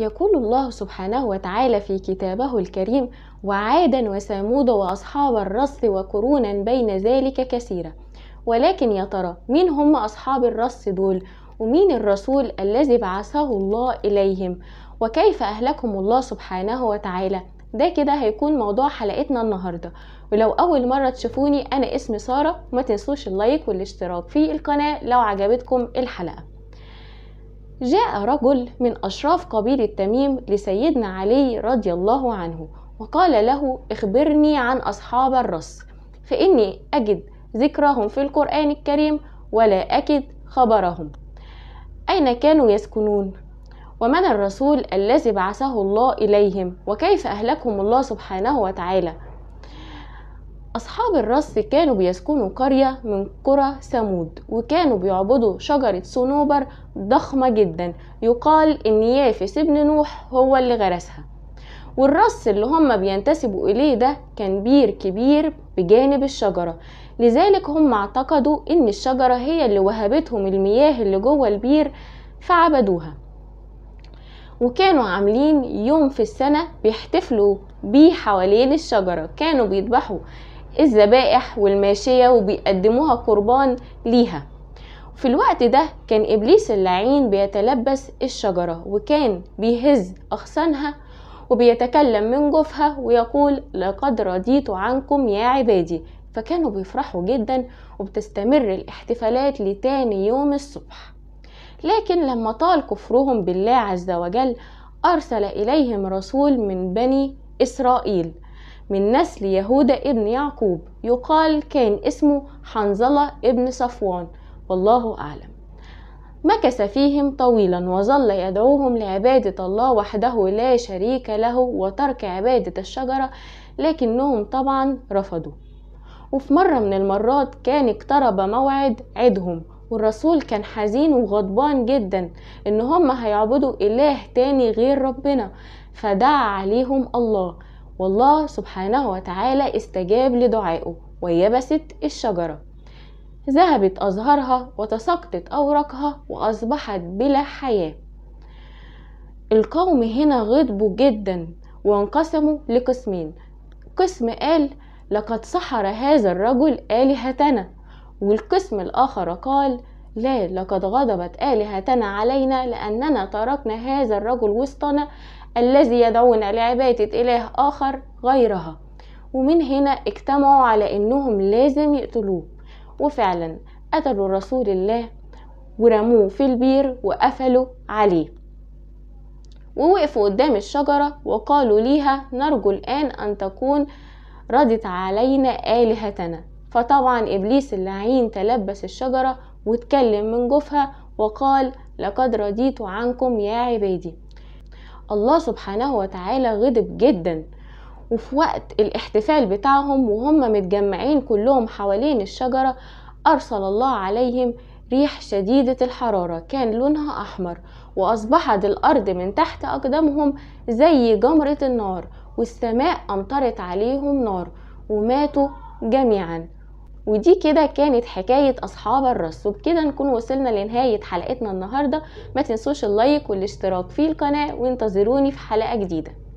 يقول الله سبحانه وتعالى في كتابه الكريم وعادا وثمود وأصحاب الرص وقرونا بين ذلك كثيرا ولكن يا ترى مين هم أصحاب الرص دول ومين الرسول الذي بعثه الله إليهم وكيف أهلكهم الله سبحانه وتعالى ده كده هيكون موضوع حلقتنا النهاردة ولو أول مرة تشوفوني أنا اسمي سارة ما تنسوش اللايك والاشتراك في القناة لو عجبتكم الحلقة جاء رجل من أشراف قبيلة تميم لسيدنا علي رضي الله عنه وقال له اخبرني عن أصحاب الرص فإني أجد ذكرهم في القرآن الكريم ولا أجد خبرهم أين كانوا يسكنون ومن الرسول الذي بعثه الله إليهم وكيف أهلكهم الله سبحانه وتعالى أصحاب الرص كانوا بيسكنوا قرية من قرى ثمود وكانوا بيعبدوا شجرة صنوبر ضخمة جدا يقال إن يافس ابن نوح هو اللي غرسها والرص اللي هم بينتسبوا إليه ده كان بير كبير بجانب الشجرة لذلك هم اعتقدوا إن الشجرة هي اللي وهبتهم المياه اللي جوه البير فعبدوها وكانوا عاملين يوم في السنة بيحتفلوا بيه حوالين الشجرة كانوا بيذبحوا الذبائح والماشية وبيقدموها قربان ليها في الوقت ده كان إبليس اللعين بيتلبس الشجرة وكان بيهز أغصانها وبيتكلم من جوفها ويقول لقد رضيت عنكم يا عبادي فكانوا بيفرحوا جدا وبتستمر الاحتفالات لتاني يوم الصبح لكن لما طال كفرهم بالله عز وجل أرسل إليهم رسول من بني إسرائيل من نسل يهودا ابن يعقوب يقال كان اسمه حنظلة ابن صفوان والله أعلم مكث فيهم طويلا وظل يدعوهم لعبادة الله وحده لا شريك له وترك عبادة الشجرة لكنهم طبعا رفضوا وفي مرة من المرات كان اقترب موعد عيدهم والرسول كان حزين وغضبان جدا ان هم هيعبدوا اله تاني غير ربنا فدعا عليهم الله والله سبحانه وتعالى استجاب لدعائه ويبست الشجرة ذهبت أزهارها وتساقطت أوراقها وأصبحت بلا حياة القوم هنا غضبوا جدا وانقسموا لقسمين قسم قال لقد سحر هذا الرجل آلهتنا والقسم الآخر قال لا لقد غضبت آلهتنا علينا لأننا تركنا هذا الرجل وسطنا الذي يدعونا لعبادة إله آخر غيرها ومن هنا اجتمعوا على أنهم لازم يقتلوه وفعلا قتلوا رسول الله ورموه في البير وقفلوا عليه ووقفوا قدام الشجرة وقالوا ليها نرجو الآن أن تكون ردت علينا آلهتنا فطبعا إبليس اللعين تلبس الشجرة واتكلم من جوفها وقال لقد رضيت عنكم يا عبادي الله سبحانه وتعالى غضب جدا وفي وقت الاحتفال بتاعهم وهم متجمعين كلهم حوالين الشجرة أرسل الله عليهم ريح شديدة الحرارة كان لونها أحمر وأصبحت الأرض من تحت أقدامهم زي جمرة النار والسماء أمطرت عليهم نار وماتوا جميعا ودي كده كانت حكاية أصحاب الرسول كده نكون وصلنا لنهاية حلقتنا النهاردة ما تنسوش اللايك والاشتراك في القناة وانتظروني في حلقة جديدة